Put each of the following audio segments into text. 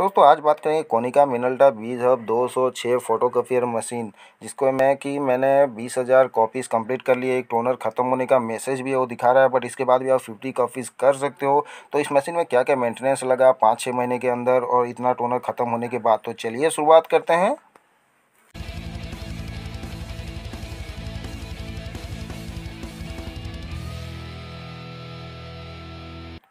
दोस्तों आज बात करेंगे कोनिका मिनल्टा बीज हब दो सौ छः फोटोकॉपियर मशीन जिसको मैं कि मैंने बीस हज़ार कॉपीज़ कंप्लीट कर लिए एक टोनर ख़त्म होने का मैसेज भी है वो दिखा रहा है बट इसके बाद भी आप फिफ्टी कॉपीज़ कर सकते हो तो इस मशीन में क्या क्या मेंटेनेंस लगा पाँच छः महीने के अंदर और इतना टोनर ख़त्म होने के बाद तो चलिए शुरुआत करते हैं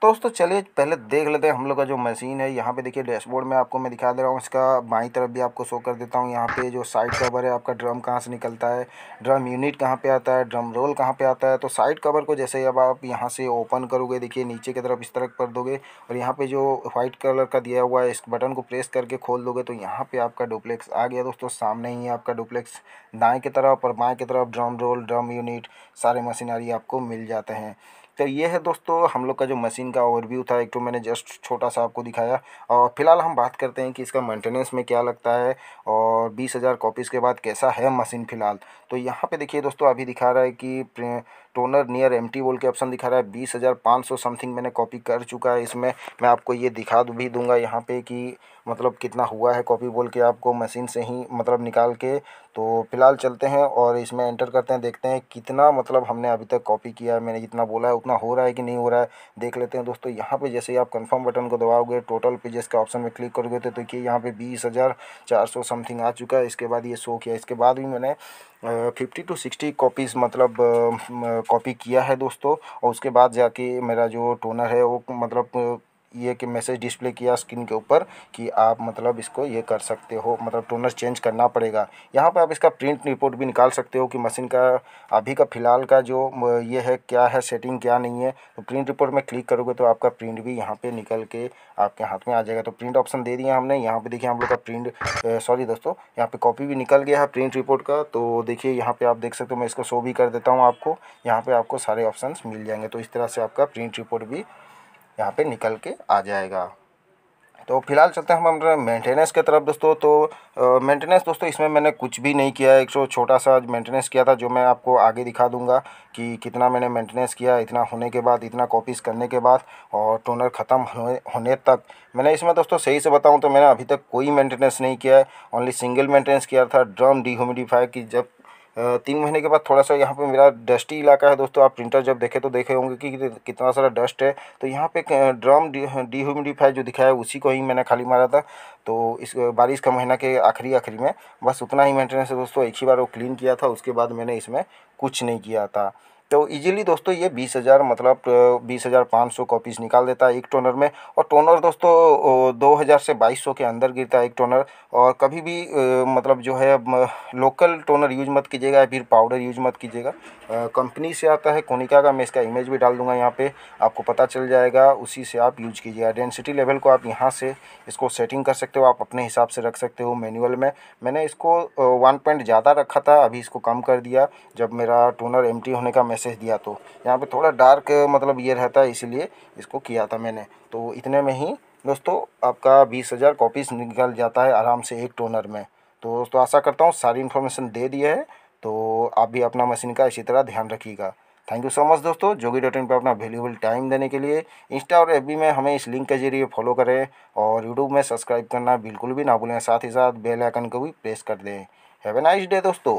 तो दोस्तों चलिए पहले देख लेते हैं हम लोग का जो मशीन है यहाँ पे देखिए डैशबोर्ड में आपको मैं दिखा दे रहा हूँ इसका बाई तरफ भी आपको शो कर देता हूँ यहाँ पे जो साइड कवर है आपका ड्रम कहाँ से निकलता है ड्रम यूनिट कहाँ पे आता है ड्रम रोल कहाँ पे आता है तो साइड कवर को जैसे अब आप यहाँ से ओपन करोगे देखिए नीचे की तरफ इस तरह कर दोगे और यहाँ पर जो व्हाइट कलर का दिया हुआ है इस बटन को प्रेस करके खोल दोगे तो यहाँ पर आपका डुप्लेक्स आ गया दोस्तों सामने ही आपका डुप्लेक्स दाएँ की तरफ और बाएँ की तरफ ड्रम रोल ड्रम यूनिट सारे मशीनरी आपको मिल जाते हैं तो ये है दोस्तों हम लोग का जो मशीन का ओवरव्यू था एक तो मैंने जस्ट छोटा सा आपको दिखाया और फिलहाल हम बात करते हैं कि इसका मेंटेनेंस में क्या लगता है और बीस हज़ार कॉपीज़ के बाद कैसा है मशीन फ़िलहाल तो यहाँ पे देखिए दोस्तों अभी दिखा रहा है कि टोनर नियर एम टी बोल के ऑप्शन दिखा रहा है बीस हज़ार पाँच सौ समथिंग मैंने कॉपी कर चुका है इसमें मैं आपको ये दिखा भी दूंगा यहाँ पे कि मतलब कितना हुआ है कॉपी बोल के आपको मशीन से ही मतलब निकाल के तो फिलहाल चलते हैं और इसमें एंटर करते हैं देखते हैं कितना मतलब हमने अभी तक कॉपी किया है मैंने जितना बोला है उतना हो रहा है कि नहीं हो रहा है देख लेते हैं दोस्तों यहाँ पे जैसे ही आप कंफर्म बटन को दबाओगे टोटल पेजेस के ऑप्शन में क्लिक करोगे तो देखिए यहाँ पे बीस हज़ार चार सौ समथिंग आ चुका है इसके बाद ये शो किया इसके बाद भी मैंने फिफ्टी टू सिक्सटी कॉपीज़ मतलब कॉपी किया है दोस्तों और उसके बाद जाके मेरा जो टोनर है वो मतलब ये कि मैसेज डिस्प्ले किया स्क्रीन के ऊपर कि आप मतलब इसको ये कर सकते हो मतलब टोनर चेंज करना पड़ेगा यहाँ पर आप इसका प्रिंट रिपोर्ट भी निकाल सकते हो कि मशीन का अभी का फ़िलहाल का जो ये है क्या है सेटिंग क्या नहीं है तो प्रिंट रिपोर्ट में क्लिक करोगे तो आपका प्रिंट भी यहाँ पे निकल के आपके हाथ में आ जाएगा तो प्रिंट ऑप्शन दे दिया हमने यहाँ पे देखिए हम लोग का प्रिंट सॉरी दोस्तों यहाँ पे कॉपी भी निकल गया है प्रिंट रिपोर्ट का तो देखिए यहाँ पर आप देख सकते हो मैं इसको शो भी कर देता हूँ आपको यहाँ पर आपको सारे ऑप्शन मिल जाएंगे तो इस तरह से आपका प्रिंट रिपोर्ट भी यहाँ पे निकल के आ जाएगा तो फिलहाल चलते हैं हम अपने मेंटेनेंस की तरफ दोस्तों तो मेंटेनेंस दोस्तों इसमें मैंने कुछ भी नहीं किया एक सौ छोटा सा मेंटेनेंस किया था जो मैं आपको आगे दिखा दूंगा कि कितना मैंने मेंटेनेंस किया इतना होने के बाद इतना कॉपीज़ करने के बाद और टोनर ख़त्म होने, होने तक मैंने इसमें दोस्तों सही से बताऊँ तो मैंने अभी तक कोई मेंटेनेंस नहीं किया है ओनली सिंगल मेंटेनेंस किया था ड्रम डिहोमिडिफाई की जब तीन महीने के बाद थोड़ा सा यहाँ पे मेरा डस्टी इलाका है दोस्तों आप प्रिंटर जब देखे तो देखे होंगे कि कितना सारा डस्ट है तो यहाँ पे ड्रम डिह्यूमिडिफाई जो दिखाया है उसी को ही मैंने खाली मारा था तो इस बारिश का महीना के आखिरी आखिरी में बस उतना ही मेंटेनेंस है दोस्तों एक ही बार वो क्लीन किया था उसके बाद मैंने इसमें कुछ नहीं किया था तो इजीली दोस्तों ये बीस हज़ार मतलब बीस हज़ार पाँच सौ कॉपीज़ निकाल देता है एक टोनर में और टोनर दोस्तों दो हज़ार से बाईस सौ के अंदर गिरता है एक टोनर और कभी भी मतलब जो है लोकल टोनर यूज मत कीजिएगा या फिर पाउडर यूज मत कीजिएगा कंपनी से आता है कोनिका का मैं इसका इमेज भी डाल दूंगा यहाँ पर आपको पता चल जाएगा उसी से आप यूज कीजिएगा डेंसिटी लेवल को आप यहाँ से इसको सेटिंग कर सकते हो आप अपने हिसाब से रख सकते हो मैनुअल में मैंने इसको वन पॉइंट ज़्यादा रखा था अभी इसको कम कर दिया जब मेरा टोनर एम होने का मैं मैसेज दिया तो यहाँ पे थोड़ा डार्क मतलब ये रहता है इसलिए इसको किया था मैंने तो इतने में ही दोस्तों आपका बीस हज़ार कॉपीज़ निकल जाता है आराम से एक टोनर में तो दोस्तों आशा करता हूँ सारी इन्फॉर्मेशन दे दिए है तो आप भी अपना मशीन का इसी तरह ध्यान रखिएगा थैंक यू सो मच दोस्तों जोगी डॉट इन पर अपना वैल्यूबल टाइम देने के लिए इंस्टा और एफ में हमें इस लिंक के जरिए फॉलो करें और यूट्यूब में सब्सक्राइब करना बिल्कुल भी ना भूलें साथ ही साथ बेल आइकन को भी प्रेस कर दें हैव ए नाइस डे दोस्तों